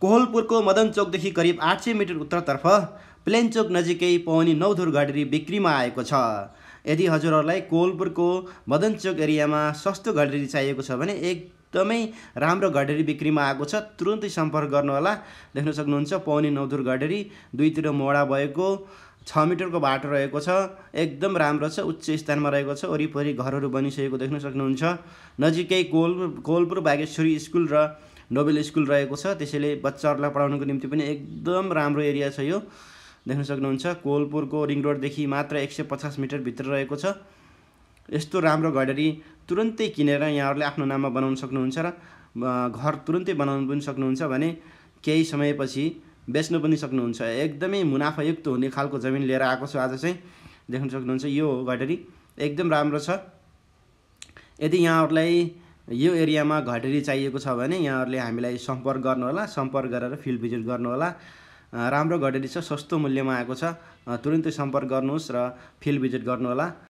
कोहलपुरको मदन चोकदेखि करिब आठ सय मिटर उत्तरतर्फ प्लेनचोक नजिकै पौनी नौधुर घडेरी बिक्रीमा आएको छ यदि हजुरहरूलाई कोहलपुरको मदनचोक एरियामा सस्तो घडेरी चाहिएको छ भने एकदमै राम्रो घडेरी बिक्रीमा आएको छ तुरुन्तै सम्पर्क गर्नुहोला देख्न सक्नुहुन्छ पौनी नौधुर घडेरी दुईतिर मोडा भएको छ मिटरको बाटो रहेको छ एकदम राम्रो छ उच्च स्थानमा रहेको छ वरिपरि घरहरू बनिसकेको देख्न सक्नुहुन्छ नजिकै कोल कोलपुर बागेश्वरी स्कुल र नोबेल स्कुल रहेको छ त्यसैले बच्चाहरूलाई पढाउनुको निम्ति पनि एकदम राम्रो एरिया छ यो देख्न सक्नुहुन्छ कोलपुरको रिङ रोडदेखि मात्र एक सय पचास मिटरभित्र रहेको छ यस्तो राम्रो घडेरी तुरन्तै किनेर यहाँहरूले आफ्नो नाममा बनाउन सक्नुहुन्छ र घर तुरन्तै बनाउनु पनि सक्नुहुन्छ भने केही समयपछि बेच्नु पनि सक्नुहुन्छ एकदमै मुनाफायुक्त हुने खालको जमिन लिएर आएको छु आज चाहिँ देख्न सक्नुहुन्छ यो घडेरी एकदम राम्रो छ यदि यहाँहरूलाई यो एरियामा घटेरी चाहिएको छ भने यहाँहरूले हामीलाई सम्पर्क गर्नुहोला सम्पर्क गरेर फिल्ड भिजिट गर्नुहोला राम्रो घटेरी छ सस्तो मूल्यमा आएको छ तुरन्तै सम्पर्क गर्नुहोस् र फिल्ड भिजिट गर्नुहोला